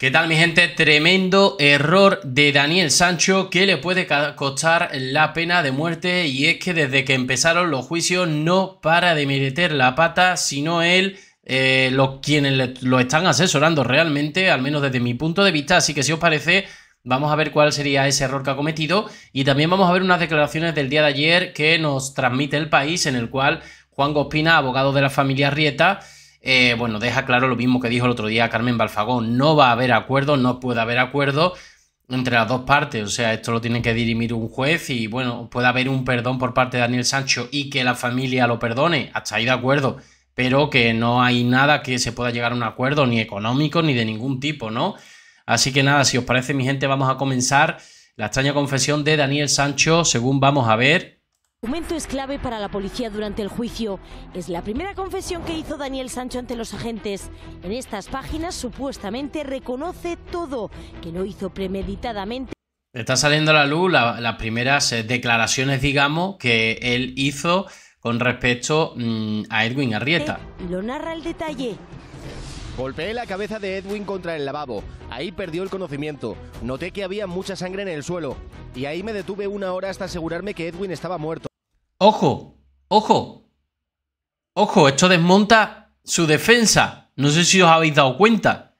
¿Qué tal mi gente? Tremendo error de Daniel Sancho que le puede costar la pena de muerte y es que desde que empezaron los juicios no para de meter la pata, sino él, eh, los quienes lo están asesorando realmente, al menos desde mi punto de vista, así que si os parece... Vamos a ver cuál sería ese error que ha cometido y también vamos a ver unas declaraciones del día de ayer que nos transmite el país en el cual Juan Gospina, abogado de la familia Rieta, eh, bueno, deja claro lo mismo que dijo el otro día Carmen Balfagón, no va a haber acuerdo, no puede haber acuerdo entre las dos partes, o sea, esto lo tiene que dirimir un juez y bueno, puede haber un perdón por parte de Daniel Sancho y que la familia lo perdone, hasta ahí de acuerdo, pero que no hay nada que se pueda llegar a un acuerdo, ni económico, ni de ningún tipo, ¿no? Así que nada, si os parece mi gente, vamos a comenzar la extraña confesión de Daniel Sancho, según vamos a ver el documento es clave para la policía durante el juicio. Es la primera confesión que hizo Daniel Sancho ante los agentes. En estas páginas supuestamente reconoce todo, que lo hizo premeditadamente. Está saliendo a la luz las primeras eh, declaraciones, digamos, que él hizo con respecto mm, a Edwin Arrieta. Lo narra el detalle. Golpeé la cabeza de Edwin contra el lavabo. Ahí perdió el conocimiento. Noté que había mucha sangre en el suelo. Y ahí me detuve una hora hasta asegurarme que Edwin estaba muerto. Ojo, ojo, ojo, esto desmonta su defensa. No sé si os habéis dado cuenta,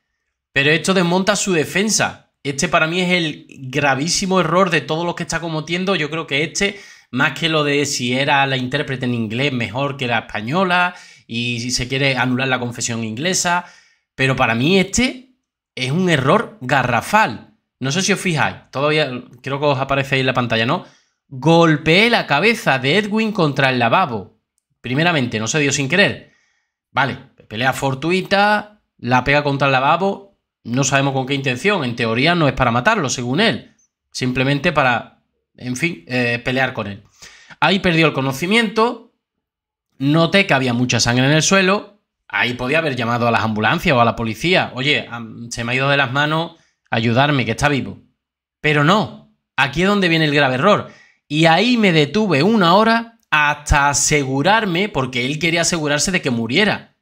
pero esto desmonta su defensa. Este para mí es el gravísimo error de todos los que está cometiendo. Yo creo que este, más que lo de si era la intérprete en inglés mejor que la española y si se quiere anular la confesión inglesa, pero para mí este es un error garrafal. No sé si os fijáis, todavía creo que os aparece ahí en la pantalla, ¿no? Golpeé la cabeza de Edwin contra el lavabo. Primeramente, no se dio sin querer. Vale, pelea fortuita, la pega contra el lavabo, no sabemos con qué intención. En teoría no es para matarlo, según él. Simplemente para, en fin, eh, pelear con él. Ahí perdió el conocimiento, noté que había mucha sangre en el suelo, ahí podía haber llamado a las ambulancias o a la policía. Oye, se me ha ido de las manos, ayudarme, que está vivo. Pero no, aquí es donde viene el grave error y ahí me detuve una hora hasta asegurarme, porque él quería asegurarse de que muriera.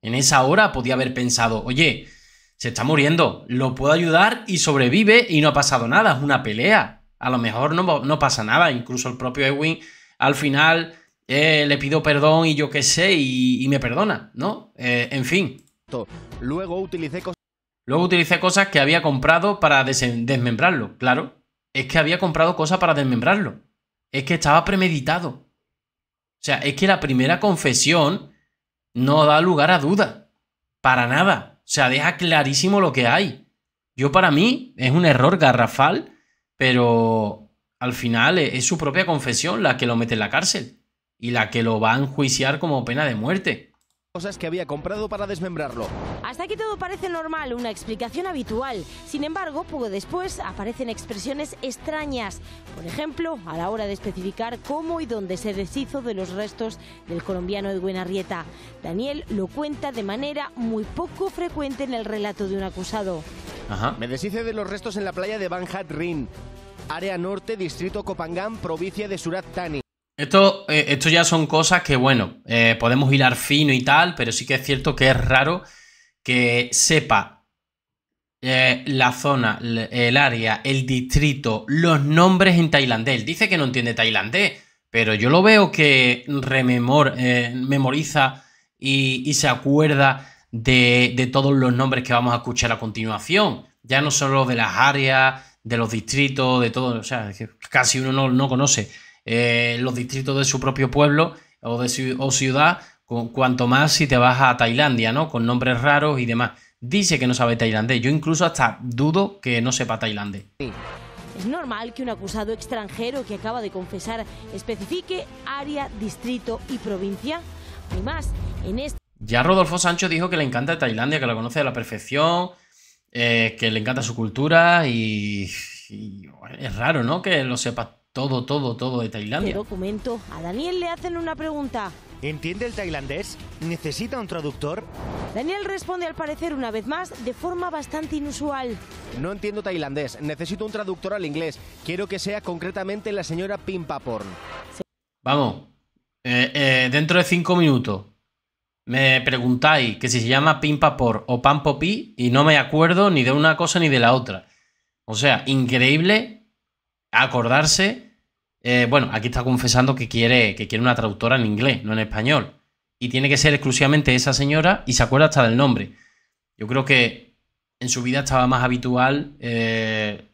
En esa hora podía haber pensado, oye, se está muriendo, lo puedo ayudar y sobrevive y no ha pasado nada, es una pelea. A lo mejor no, pasa nada, incluso el propio Edwin al final eh, le pido perdón y yo qué sé y, me perdona, ¿no? Eh, en fin. Luego utilicé, Luego utilicé cosas que había comprado para desmembrarlo, claro. Es que había comprado cosas para desmembrarlo. Es que estaba premeditado. O sea, es que la primera mm. confesión no da lugar a duda. Para nada. O sea, deja clarísimo lo que hay. Yo para mí es un error garrafal, pero al final es, su propia confesión la que lo mete en la cárcel y la que lo va a enjuiciar como pena de muerte cosas que había comprado para desmembrarlo. Hasta aquí todo parece normal, una explicación habitual. Sin embargo, poco después aparecen expresiones extrañas. Por ejemplo, a la hora de especificar cómo y dónde se deshizo de los restos del colombiano Edwin Arrieta. Daniel lo cuenta de manera muy poco frecuente en el relato de un acusado. Me deshice de los restos en la playa de Banhat Rin, área norte, distrito Copangán, provincia de Surat Thani. Eh, esto, ya son cosas que, bueno, eh, podemos hilar fino y tal, pero sí que es cierto que es raro que sepa eh, la zona, el área, el distrito, los nombres en tailandés. dice que no entiende tailandés, pero yo lo veo que rememor, memoriza y, se acuerda de, todos los nombres que vamos a escuchar a continuación. Ya no solo de las áreas, de los distritos, de todo, o sea, casi uno no, no conoce eh, los distritos de su propio pueblo o, de ciudad, cuanto más si te vas a Tailandia, ¿no? Con nombres raros y demás. Dice que no sabe tailandés. Yo incluso hasta dudo que no sepa tailandés. Es normal que un acusado extranjero que acaba de confesar especifique área, distrito y provincia. más en este... Ya Rodolfo Sancho dijo que le encanta Tailandia, que la conoce a la perfección, eh, que le encanta su cultura y, y, es raro, ¿no? Que lo sepa todo, todo, todo de Tailandia. ¿Qué documento? A Daniel le hacen una pregunta. ¿Entiende el tailandés? ¿Necesita un traductor? Daniel responde al parecer una vez más de forma bastante inusual. No entiendo tailandés, necesito un traductor al inglés. Quiero que sea concretamente la señora Pimpaporn. Vamos, eh, eh, dentro de cinco minutos me preguntáis que si se llama Pimpaporn o Pampopi y no me acuerdo ni de una cosa ni de la otra. O sea, increíble acordarse eh, bueno, aquí está confesando que quiere, que quiere una traductora en inglés, no en español. Y tiene que ser exclusivamente esa señora y se acuerda hasta del nombre. Yo creo que en su vida estaba más habitual eh,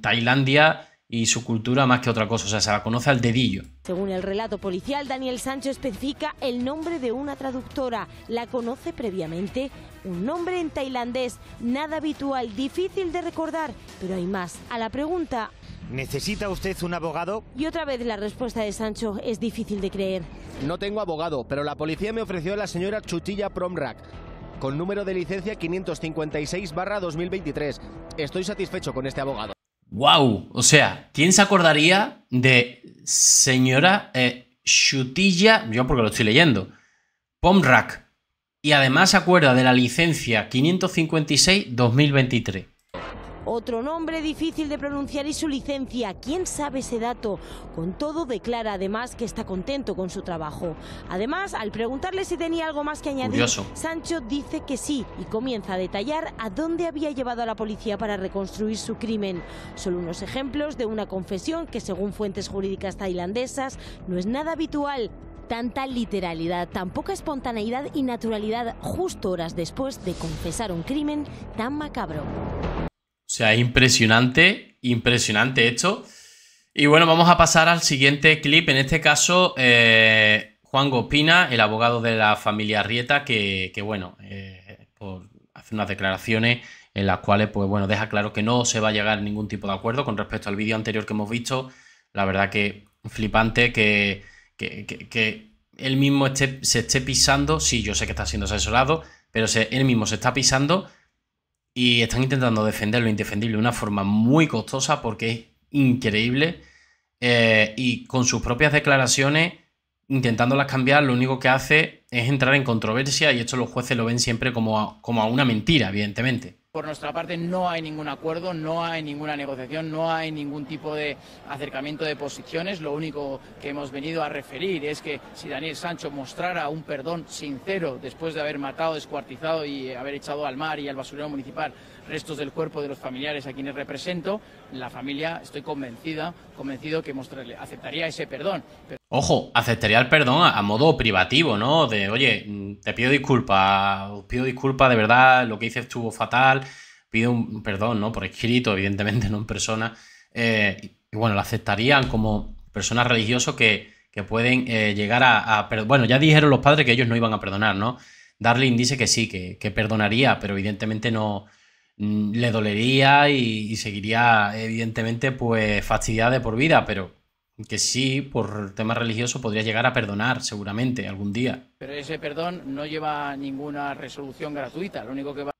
Tailandia y su cultura más que otra cosa, o sea, se la conoce al dedillo. Según el relato policial, Daniel Sancho especifica el nombre de una traductora, la conoce previamente, un nombre en tailandés, nada habitual, difícil de recordar, pero hay más. A la pregunta... ¿Necesita usted un abogado? Y otra vez la respuesta de Sancho es difícil de creer. No tengo abogado, pero la policía me ofreció a la señora Chuchilla Promrak, con número de licencia 556-2023. Estoy satisfecho con este abogado. ¡Wow! O sea, ¿quién se acordaría de señora Chutilla? Eh, Yo porque lo estoy leyendo. Pomrak. Y además se acuerda de la licencia 556-2023. Otro nombre difícil de pronunciar y su licencia. ¿Quién sabe ese dato? Con todo, declara además que está contento con su trabajo. Además, al preguntarle si tenía algo más que añadir, Sancho dice que sí y comienza a detallar a dónde había llevado a la policía para reconstruir su crimen. Solo unos ejemplos de una confesión que, según fuentes jurídicas tailandesas, no es nada habitual tanta literalidad, tan poca espontaneidad y naturalidad justo horas después de confesar un crimen tan macabro. O sea, es impresionante, impresionante esto. Y bueno, vamos a pasar al siguiente clip. En este caso, eh, Juan Gopina, el abogado de la familia Rieta, que, bueno, eh, por, hace unas declaraciones en las cuales, pues bueno, deja claro que no se va a llegar a ningún tipo de acuerdo con respecto al vídeo anterior que hemos visto. La verdad que flipante que, que, él mismo se esté pisando. Sí, yo sé que está siendo asesorado, pero él mismo se está pisando y están intentando defender lo indefendible de una forma muy costosa porque es increíble eh, y con sus propias declaraciones intentándolas cambiar lo único que hace es entrar en controversia y esto los jueces lo ven siempre como como a una mentira, evidentemente. Por nuestra parte no hay ningún acuerdo, no hay ninguna negociación, no hay ningún tipo de acercamiento de posiciones. Lo único que hemos venido a referir es que si Daniel Sancho mostrara un perdón sincero después de haber matado, descuartizado y eh, haber echado al mar y al basurero municipal restos del cuerpo de los familiares a quienes represento, la familia, estoy convencida, convencido que aceptaría ese perdón. Ojo, aceptaría el perdón a, modo privativo, ¿no? De, oye, mm, te pido disculpas, os pido disculpas, de verdad, lo que hice estuvo fatal, pido un perdón, ¿no? Por escrito, evidentemente, no en persona. Eh, y, bueno, lo aceptarían como personas religiosas que, pueden eh, llegar a, Bueno, ya dijeron los padres que ellos no iban a perdonar, ¿no? Darling dice que sí, que, perdonaría, pero evidentemente no mm, le dolería y, y seguiría, evidentemente, pues fastidiada de por vida, pero que sí, por tema religioso, podría llegar a perdonar seguramente algún día. Pero ese perdón no lleva ninguna resolución gratuita, lo único que va...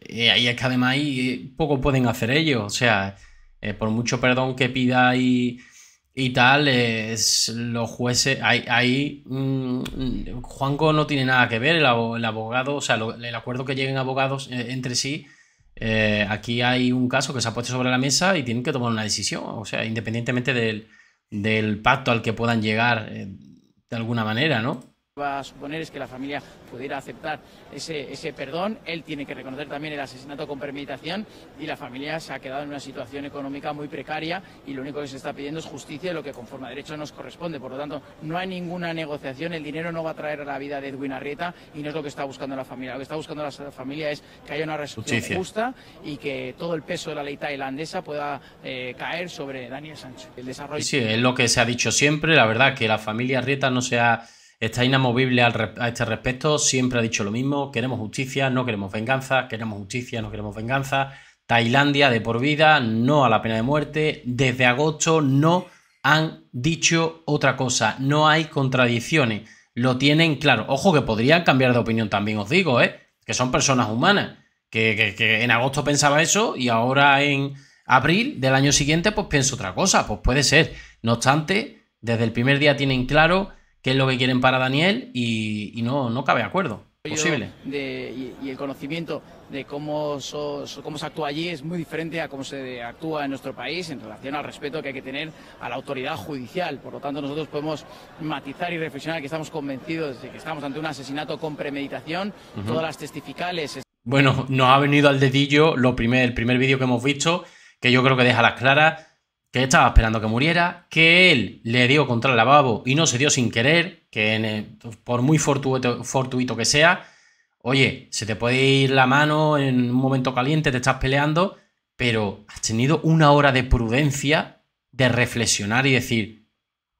Eh, es que además eh, poco pueden hacer ellos, o sea, eh, por mucho perdón que pida y, y tal, los jueces, ahí, ahí mm, Juanco no tiene nada que ver, el, abogado, o sea, el acuerdo que lleguen abogados entre sí, aquí hay un caso que se ha puesto sobre la mesa y tienen que tomar una decisión, o sea, independientemente del del pacto al que puedan llegar eh, de alguna manera, ¿no? va a suponer es que la familia pudiera aceptar ese, ese perdón. Él tiene que reconocer también el asesinato con premeditación y la familia se ha quedado en una situación económica muy precaria y lo único que se está pidiendo es justicia lo que conforme a derecho nos corresponde. Por lo tanto, no hay ninguna negociación, el dinero no va a traer a la vida de Edwin Arrieta y no es lo que está buscando la familia. Lo que está buscando la familia es que haya una resolución justa y que todo el peso de la ley tailandesa pueda eh, caer sobre Daniel Sánchez. El desarrollo. Sí, es lo que se ha dicho siempre, la verdad que la familia Arrieta no se ha Está inamovible a este respecto, siempre ha dicho lo mismo, queremos justicia, no queremos venganza, queremos justicia, no queremos venganza. Tailandia de por vida, no a la pena de muerte. Desde agosto no han dicho otra cosa, no hay contradicciones, lo tienen claro. Ojo que podrían cambiar de opinión también, os digo, ¿eh? que son personas humanas, que, que en agosto pensaba eso y ahora en abril del año siguiente pues pienso otra cosa, pues puede ser. No obstante, desde el primer día tienen claro qué es lo que quieren para Daniel y, no, no cabe acuerdo. Posible. De, y, y, el conocimiento de cómo, cómo se actúa allí es muy diferente a cómo se actúa en nuestro país en relación al respeto que hay que tener a la autoridad judicial. Por lo tanto, nosotros podemos matizar y reflexionar que estamos convencidos de que estamos ante un asesinato con premeditación. Todas las testificales. Bueno, nos ha venido al dedillo lo primer, el primer vídeo que hemos visto, que yo creo que deja las claras que estaba esperando que muriera, que él le dio contra el lavabo y no se dio sin querer, que por muy fortuito, que sea, oye, se te puede ir la mano en un momento caliente, te estás peleando, pero has tenido una hora de prudencia, de reflexionar y decir,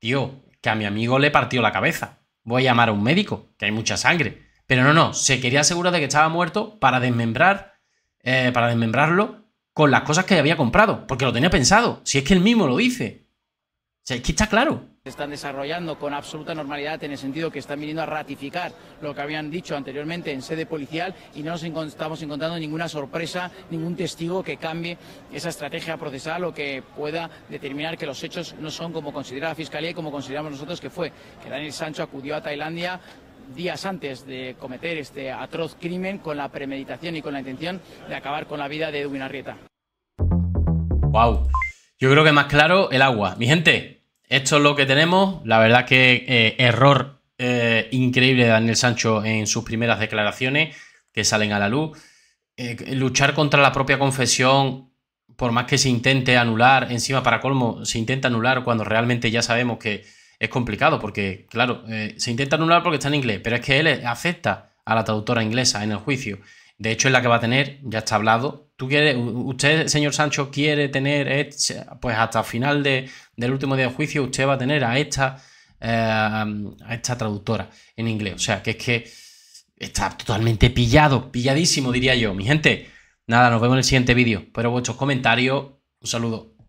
tío, que a mi amigo le partió la cabeza, voy a llamar a un médico, que hay mucha sangre. Pero no, no, se quería asegurar de que estaba muerto para desmembrar, eh, para desmembrarlo con las cosas que había comprado, porque lo tenía pensado, si es que él mismo lo dice. O es que está claro. Se están desarrollando con absoluta normalidad en el sentido que están viniendo a ratificar lo que habían dicho anteriormente en sede policial y no nos estamos encontrando ninguna sorpresa, ningún testigo que cambie esa estrategia procesal o que pueda determinar que los hechos no son como considera la Fiscalía y como consideramos nosotros que fue, que Daniel Sancho acudió a Tailandia días antes de cometer este atroz crimen con la premeditación y con la intención de acabar con la vida de Edwin Arrieta. Wow. Yo creo que más claro el agua. Mi gente, esto es lo que tenemos. La verdad que eh, error eh, increíble de Daniel Sancho en sus primeras declaraciones que salen a la luz. Eh, luchar contra la propia confesión, por más que se intente anular, encima para colmo, se intenta anular cuando realmente ya sabemos que es complicado porque, claro, eh, se intenta anular porque está en inglés, pero es que él acepta a la traductora inglesa en el juicio. De hecho, es la que va a tener, ya está hablado. ¿Tú usted, señor Sancho, quiere tener, e, pues hasta el final del último día de juicio, usted va a tener a esta, eh, a esta traductora en inglés. O sea, que es que está totalmente pillado, pilladísimo, diría yo. Mi gente, nada, nos vemos en el siguiente vídeo. Espero vuestros comentarios. Un saludo.